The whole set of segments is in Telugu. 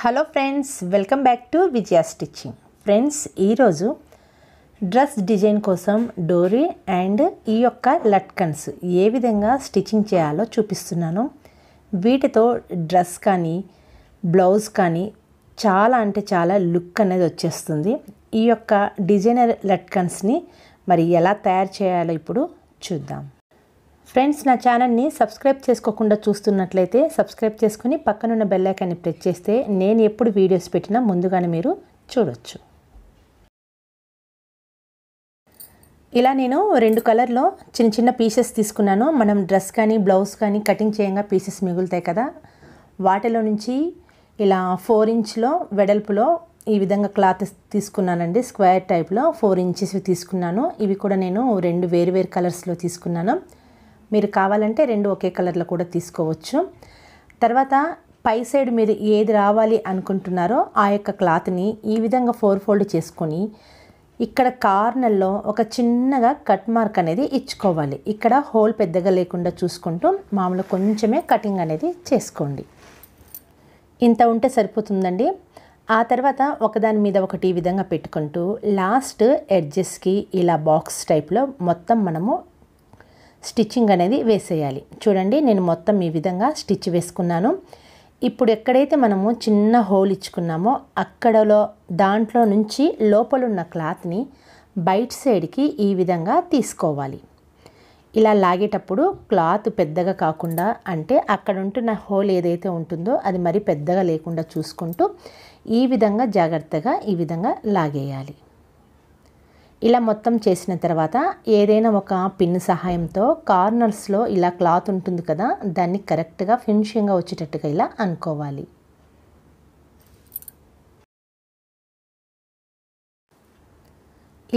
hello friends welcome back to Vijaya stitching friends ఈరోజు డ్రెస్ డిజైన్ కోసం డోరీ అండ్ ఈ యొక్క లట్కన్స్ ఏ విధంగా స్టిచ్చింగ్ చేయాలో చూపిస్తున్నాను వీటితో డ్రెస్ కానీ బ్లౌజ్ కానీ చాలా అంటే చాలా లుక్ అనేది వచ్చేస్తుంది ఈ యొక్క డిజైనర్ లట్కన్స్ని మరి ఎలా తయారు చేయాలో ఇప్పుడు చూద్దాం ఫ్రెండ్స్ నా ఛానల్ని సబ్స్క్రైబ్ చేసుకోకుండా చూస్తున్నట్లయితే సబ్స్క్రైబ్ చేసుకుని పక్కనున్న బెల్లైకాన్ని ప్రెస్ చేస్తే నేను ఎప్పుడు వీడియోస్ పెట్టినా ముందుగానే మీరు చూడొచ్చు ఇలా నేను రెండు కలర్లో చిన్న చిన్న పీసెస్ తీసుకున్నాను మనం డ్రెస్ కానీ బ్లౌజ్ కానీ కటింగ్ చేయంగా పీసెస్ మిగులుతాయి కదా వాటిలో నుంచి ఇలా ఫోర్ ఇంచ్లో వెడల్పులో ఈ విధంగా క్లాత్ తీసుకున్నానండి స్క్వేర్ టైప్లో ఫోర్ ఇంచెస్ తీసుకున్నాను ఇవి కూడా నేను రెండు వేరు వేరు కలర్స్లో తీసుకున్నాను మీరు కావాలంటే రెండు ఒకే కలర్లో కూడా తీసుకోవచ్చు తర్వాత పై సైడ్ మీరు ఏది రావాలి అనుకుంటున్నారో ఆ యొక్క క్లాత్ని ఈ విధంగా ఫోర్ ఫోల్డ్ చేసుకొని ఇక్కడ కార్నర్లో ఒక చిన్నగా కట్ మార్క్ అనేది ఇచ్చుకోవాలి ఇక్కడ హోల్ పెద్దగా లేకుండా చూసుకుంటూ మామూలు కొంచెమే కటింగ్ అనేది చేసుకోండి ఇంత ఉంటే సరిపోతుందండి ఆ తర్వాత ఒకదాని మీద ఒకటి ఈ విధంగా పెట్టుకుంటూ లాస్ట్ ఎడ్జెస్కి ఇలా బాక్స్ టైప్లో మొత్తం మనము స్టిచ్చింగ్ అనేది వేసేయాలి చూడండి నేను మొత్తం ఈ విధంగా స్టిచ్ వేసుకున్నాను ఇప్పుడు ఎక్కడైతే మనము చిన్న హోల్ ఇచ్చుకున్నామో అక్కడలో దాంట్లో నుంచి లోపలున్న క్లాత్ని బయట సైడ్కి ఈ విధంగా తీసుకోవాలి ఇలా లాగేటప్పుడు క్లాత్ పెద్దగా కాకుండా అంటే అక్కడ ఉంటున్న హోల్ ఏదైతే ఉంటుందో అది మరి పెద్దగా లేకుండా చూసుకుంటూ ఈ విధంగా జాగ్రత్తగా ఈ విధంగా లాగేయాలి ఇలా మొత్తం చేసిన తర్వాత ఏదైనా ఒక పిన్ సహాయంతో కార్నర్స్లో ఇలా క్లాత్ ఉంటుంది కదా దాన్ని కరెక్ట్గా ఫినిషింగ్గా వచ్చేటట్టుగా ఇలా అనుకోవాలి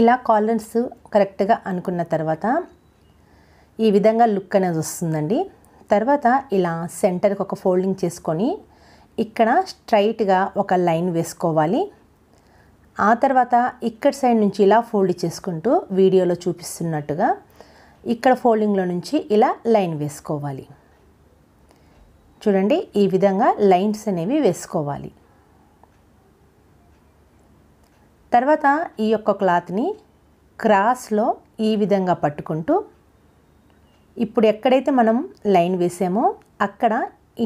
ఇలా కాలర్స్ కరెక్ట్గా అనుకున్న తర్వాత ఈ విధంగా లుక్ అనేది వస్తుందండి తర్వాత ఇలా సెంటర్కి ఒక ఫోల్డింగ్ చేసుకొని ఇక్కడ స్ట్రైట్గా ఒక లైన్ వేసుకోవాలి ఆ తర్వాత ఇక్కడ సైడ్ నుంచి ఇలా ఫోల్డ్ చేసుకుంటూ వీడియోలో చూపిస్తున్నట్టుగా ఇక్కడ ఫోల్డింగ్లో నుంచి ఇలా లైన్ వేసుకోవాలి చూడండి ఈ విధంగా లైన్స్ అనేవి వేసుకోవాలి తర్వాత ఈ యొక్క క్లాత్ని క్రాస్లో ఈ విధంగా పట్టుకుంటూ ఇప్పుడు ఎక్కడైతే మనం లైన్ వేసామో అక్కడ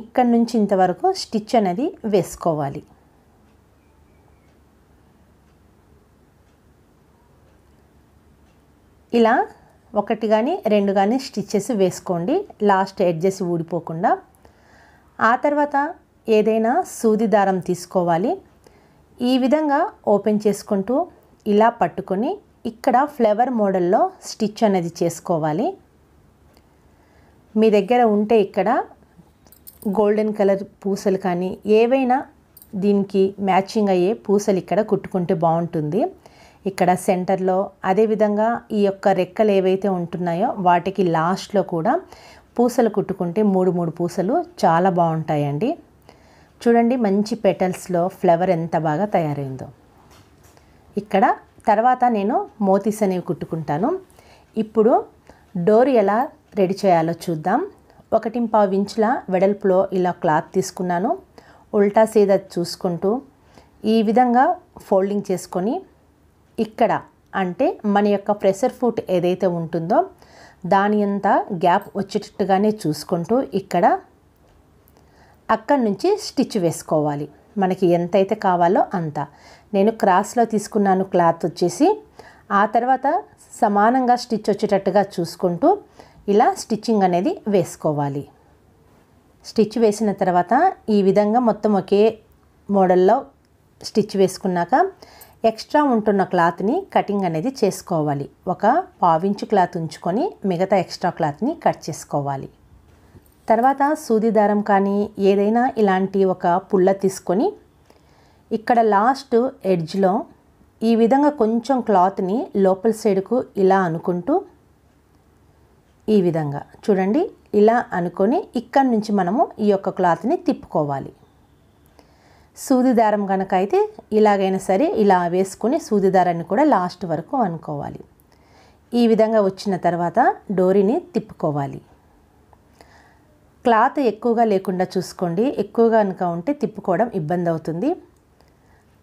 ఇక్కడ నుంచి ఇంతవరకు స్టిచ్ అనేది వేసుకోవాలి ఇలా ఒకటి కానీ రెండు కానీ స్టిచ్చెస్ వేసుకోండి లాస్ట్ ఎడ్జెస్ ఊడిపోకుండా ఆ తర్వాత ఏదైనా సూది దారం తీసుకోవాలి ఈ విధంగా ఓపెన్ చేసుకుంటూ ఇలా పట్టుకొని ఇక్కడ ఫ్లవర్ మోడల్లో స్టిచ్ అనేది చేసుకోవాలి మీ దగ్గర ఉంటే ఇక్కడ గోల్డెన్ కలర్ పూసలు కానీ ఏవైనా దీనికి మ్యాచింగ్ అయ్యే పూసలు ఇక్కడ కుట్టుకుంటే బాగుంటుంది ఇక్కడ సెంటర్లో అదేవిధంగా ఈ యొక్క రెక్కలు ఏవైతే ఉంటున్నాయో వాటికి లాస్ట్లో కూడా పూసలు కుట్టుకుంటే మూడు మూడు పూసలు చాలా బాగుంటాయండి చూడండి మంచి పెటల్స్లో ఫ్లవర్ ఎంత బాగా తయారైందో ఇక్కడ తర్వాత నేను మోతీస్ అనేవి కుట్టుకుంటాను ఇప్పుడు డోర్ ఎలా రెడీ చేయాలో చూద్దాం ఒకటి పావు ఇంచుల వెడల్పులో ఇలా క్లాత్ తీసుకున్నాను ఉల్టా సీదా చూసుకుంటూ ఈ విధంగా ఫోల్డింగ్ చేసుకొని ఇక్కడ అంటే మన యొక్క ప్రెషర్ ఫుట్ ఏదైతే ఉంటుందో దాని అంతా గ్యాప్ వచ్చేటట్టుగానే చూసుకుంటూ ఇక్కడ అక్కడి నుంచి స్టిచ్ వేసుకోవాలి మనకి ఎంతైతే కావాలో అంత నేను క్రాస్లో తీసుకున్నాను క్లాత్ వచ్చేసి ఆ తర్వాత సమానంగా స్టిచ్ వచ్చేటట్టుగా చూసుకుంటూ ఇలా స్టిచ్చింగ్ అనేది వేసుకోవాలి స్టిచ్ వేసిన తర్వాత ఈ విధంగా మొత్తం ఒకే మోడల్లో స్టిచ్ వేసుకున్నాక ఎక్స్ట్రా ఉంటున్న క్లాత్ని కటింగ్ అనేది చేసుకోవాలి ఒక పావించు క్లాత్ ఉంచుకొని మిగతా ఎక్స్ట్రా క్లాత్ని కట్ చేసుకోవాలి తర్వాత సూది దారం కానీ ఏదైనా ఇలాంటి ఒక పుల్ల తీసుకొని ఇక్కడ లాస్ట్ ఎడ్జ్లో ఈ విధంగా కొంచెం క్లాత్ని లోపల సైడ్కు ఇలా అనుకుంటూ ఈ విధంగా చూడండి ఇలా అనుకొని ఇక్కడ నుంచి మనము ఈ యొక్క క్లాత్ని తిప్పుకోవాలి సూది దారం కనుక అయితే ఇలాగైనా సరే ఇలా వేసుకుని సూది దారాన్ని కూడా లాస్ట్ వరకు అనుకోవాలి ఈ విధంగా వచ్చిన తర్వాత డోరీని తిప్పుకోవాలి క్లాత్ ఎక్కువగా లేకుండా చూసుకోండి ఎక్కువగా కనుక ఉంటే తిప్పుకోవడం ఇబ్బంది అవుతుంది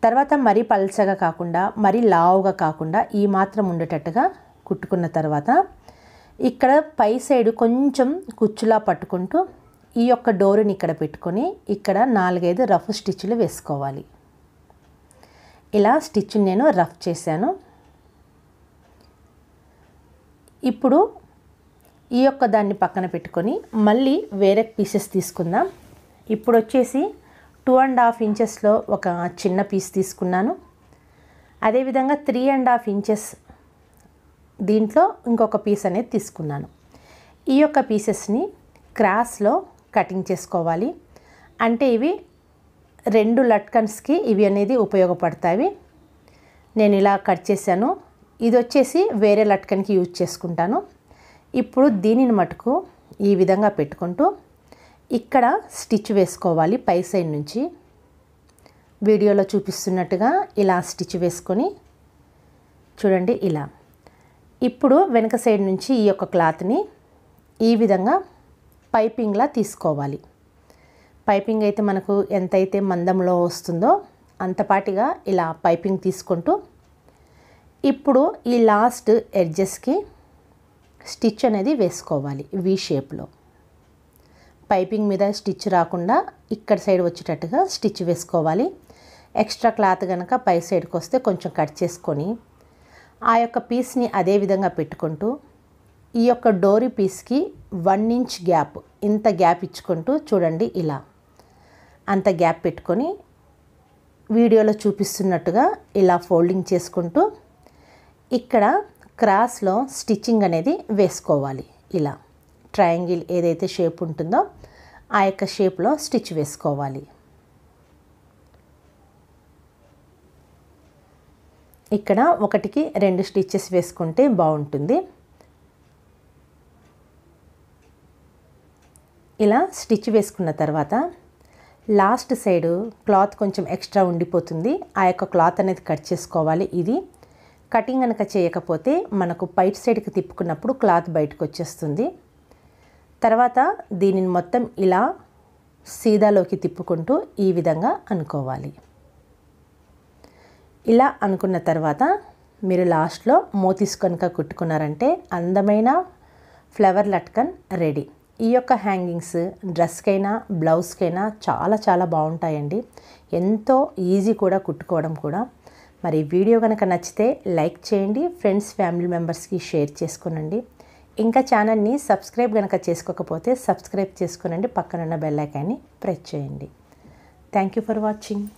తర్వాత మరీ పల్చగా కాకుండా మరీ లావుగా కాకుండా ఈ మాత్రం ఉండేటట్టుగా కుట్టుకున్న తర్వాత ఇక్కడ పై సైడ్ కొంచెం కుచ్చులా పట్టుకుంటూ ఈ యొక్క డోరుని ఇక్కడ పెట్టుకొని ఇక్కడ నాలుగైదు రఫ్ స్టిచ్లు వేసుకోవాలి ఇలా స్టిచ్ నేను రఫ్ చేశాను ఇప్పుడు ఈ యొక్క దాన్ని పక్కన పెట్టుకొని మళ్ళీ వేరే పీసెస్ తీసుకుందాం ఇప్పుడు వచ్చేసి టూ అండ్ హాఫ్ ఇంచెస్లో ఒక చిన్న పీస్ తీసుకున్నాను అదేవిధంగా త్రీ అండ్ హాఫ్ ఇంచెస్ దీంట్లో ఇంకొక పీస్ అనేది తీసుకున్నాను ఈ యొక్క పీసెస్ని క్రాస్లో కటింగ్ చేసుకోవాలి అంటే ఇవి రెండు లట్కన్స్కి ఇవి అనేది ఉపయోగపడతాయి నేను ఇలా కట్ చేశాను ఇది వచ్చేసి వేరే లట్కన్కి యూజ్ చేసుకుంటాను ఇప్పుడు దీనిని మటుకు ఈ విధంగా పెట్టుకుంటూ ఇక్కడ స్టిచ్ వేసుకోవాలి పై సైడ్ నుంచి వీడియోలో చూపిస్తున్నట్టుగా ఇలా స్టిచ్ వేసుకొని చూడండి ఇలా ఇప్పుడు వెనక సైడ్ నుంచి ఈ యొక్క క్లాత్ని ఈ విధంగా పైపింగ్లా తీసుకోవాలి పైపింగ్ అయితే మనకు ఎంతైతే మందంలో వస్తుందో అంతపాటిగా ఇలా పైపింగ్ తీసుకుంటూ ఇప్పుడు ఈ లాస్ట్ ఎడ్జెస్కి స్టిచ్ అనేది వేసుకోవాలి వి షేప్లో పైపింగ్ మీద స్టిచ్ రాకుండా ఇక్కడ సైడ్ వచ్చేటట్టుగా స్టిచ్ వేసుకోవాలి ఎక్స్ట్రా క్లాత్ కనుక పై సైడ్కి వస్తే కొంచెం కట్ చేసుకొని ఆ యొక్క పీస్ని అదే విధంగా పెట్టుకుంటూ ఈ యొక్క డోరీ పీస్కి వన్ ఇంచ్ గ్యాప్ ఇంత గ్యాప్ ఇచ్చుకుంటూ చూడండి ఇలా అంత గ్యాప్ పెట్టుకొని వీడియోలో చూపిస్తున్నట్టుగా ఇలా ఫోల్డింగ్ చేసుకుంటూ ఇక్కడ క్రాస్లో స్టిచ్చింగ్ అనేది వేసుకోవాలి ఇలా ట్రయాంగిల్ ఏదైతే షేప్ ఉంటుందో ఆ యొక్క షేప్లో స్టిచ్ వేసుకోవాలి ఇక్కడ ఒకటికి రెండు స్టిచ్చెస్ వేసుకుంటే బాగుంటుంది ఇలా స్టిచ్ వేసుకున్న తర్వాత లాస్ట్ సైడు క్లాత్ కొంచెం ఎక్స్ట్రా ఉండిపోతుంది ఆ యొక్క క్లాత్ అనేది కట్ చేసుకోవాలి ఇది కటింగ్ కనుక చేయకపోతే మనకు పైట్ సైడ్కి తిప్పుకున్నప్పుడు క్లాత్ బయటకు వచ్చేస్తుంది తర్వాత దీనిని మొత్తం ఇలా సీదాలోకి తిప్పుకుంటూ ఈ విధంగా అనుకోవాలి ఇలా అనుకున్న తర్వాత మీరు లాస్ట్లో మోతీసు కనుక కుట్టుకున్నారంటే అందమైన ఫ్లవర్ లట్కన్ రెడీ ఈ యొక్క హ్యాంగింగ్స్ డ్రెస్కైనా బ్లౌజ్కైనా చాలా చాలా బాగుంటాయండి ఎంతో ఈజీ కూడా కుట్టుకోవడం కూడా మరి వీడియో కనుక నచ్చితే లైక్ చేయండి ఫ్రెండ్స్ ఫ్యామిలీ మెంబర్స్కి షేర్ చేసుకోనండి ఇంకా ఛానల్ని సబ్స్క్రైబ్ కనుక చేసుకోకపోతే సబ్స్క్రైబ్ చేసుకునండి పక్కనున్న బెల్లైకాన్ని ప్రెస్ చేయండి థ్యాంక్ యూ ఫర్ వాచింగ్